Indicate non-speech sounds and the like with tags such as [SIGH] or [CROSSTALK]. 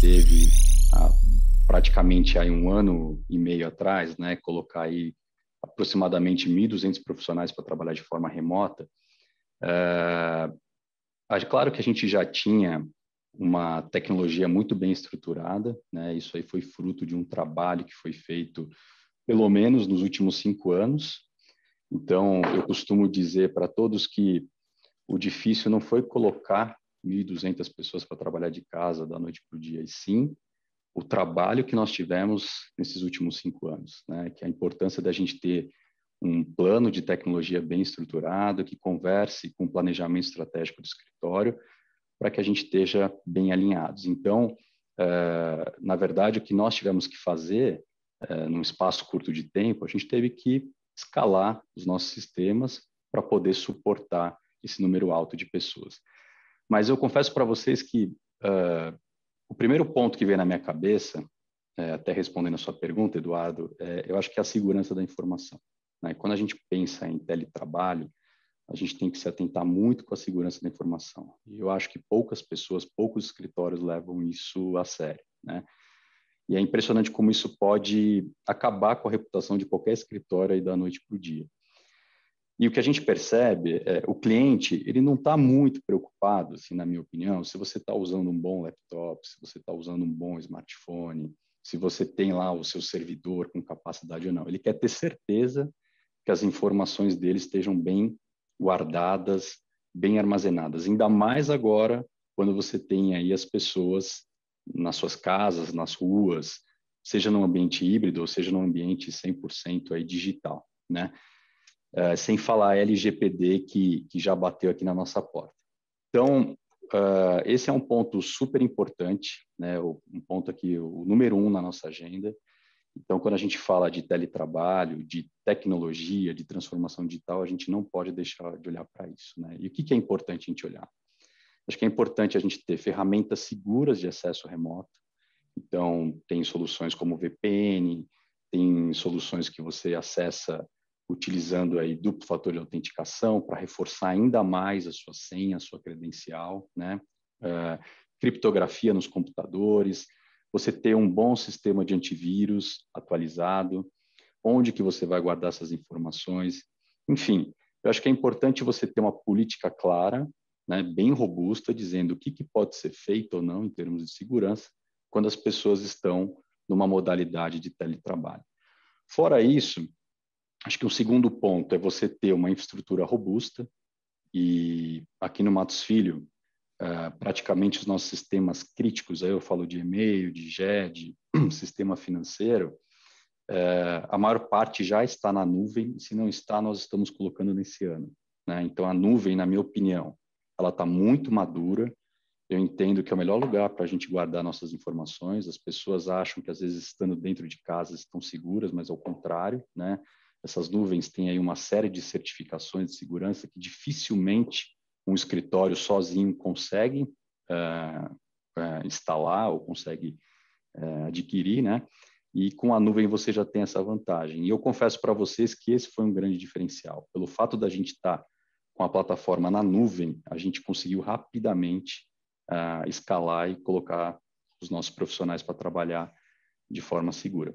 teve há praticamente aí um ano e meio atrás, né, colocar aí aproximadamente 1.200 profissionais para trabalhar de forma remota. É claro que a gente já tinha uma tecnologia muito bem estruturada, né? Isso aí foi fruto de um trabalho que foi feito pelo menos nos últimos cinco anos. Então, eu costumo dizer para todos que o difícil não foi colocar 1.200 pessoas para trabalhar de casa da noite para o dia, e sim o trabalho que nós tivemos nesses últimos cinco anos, né? que é a importância da gente ter um plano de tecnologia bem estruturado, que converse com o planejamento estratégico do escritório, para que a gente esteja bem alinhados. Então, eh, na verdade, o que nós tivemos que fazer, eh, num espaço curto de tempo, a gente teve que escalar os nossos sistemas para poder suportar esse número alto de pessoas. Mas eu confesso para vocês que uh, o primeiro ponto que veio na minha cabeça, é, até respondendo a sua pergunta, Eduardo, é, eu acho que é a segurança da informação. Né? Quando a gente pensa em teletrabalho, a gente tem que se atentar muito com a segurança da informação. E eu acho que poucas pessoas, poucos escritórios levam isso a sério, né? E é impressionante como isso pode acabar com a reputação de qualquer escritório da noite para o dia. E o que a gente percebe, é, o cliente, ele não está muito preocupado, assim, na minha opinião, se você está usando um bom laptop, se você está usando um bom smartphone, se você tem lá o seu servidor com capacidade ou não. Ele quer ter certeza que as informações dele estejam bem guardadas, bem armazenadas. Ainda mais agora, quando você tem aí as pessoas nas suas casas, nas ruas, seja num ambiente híbrido ou seja num ambiente 100% aí digital, né? É, sem falar LGPD que, que já bateu aqui na nossa porta. Então, uh, esse é um ponto super importante, né? um ponto aqui, o número um na nossa agenda. Então, quando a gente fala de teletrabalho, de tecnologia, de transformação digital, a gente não pode deixar de olhar para isso. Né? E o que, que é importante a gente olhar? Acho que é importante a gente ter ferramentas seguras de acesso remoto. Então, tem soluções como VPN, tem soluções que você acessa utilizando aí duplo fator de autenticação para reforçar ainda mais a sua senha, a sua credencial, né? Uh, criptografia nos computadores, você ter um bom sistema de antivírus atualizado, onde que você vai guardar essas informações, enfim, eu acho que é importante você ter uma política clara, né, bem robusta, dizendo o que, que pode ser feito ou não em termos de segurança quando as pessoas estão numa modalidade de teletrabalho. Fora isso, Acho que o segundo ponto é você ter uma infraestrutura robusta, e aqui no Matos Filho, uh, praticamente os nossos sistemas críticos, aí eu falo de e-mail, de GED, [CLEARS THROAT] sistema financeiro, uh, a maior parte já está na nuvem, se não está, nós estamos colocando nesse ano. Né? Então, a nuvem, na minha opinião, ela está muito madura, eu entendo que é o melhor lugar para a gente guardar nossas informações. As pessoas acham que, às vezes, estando dentro de casa, estão seguras, mas ao contrário, né? Essas nuvens têm aí uma série de certificações de segurança que dificilmente um escritório sozinho consegue uh, uh, instalar ou consegue uh, adquirir, né? E com a nuvem você já tem essa vantagem. E eu confesso para vocês que esse foi um grande diferencial. Pelo fato da gente estar tá com a plataforma na nuvem, a gente conseguiu rapidamente escalar e colocar os nossos profissionais para trabalhar de forma segura.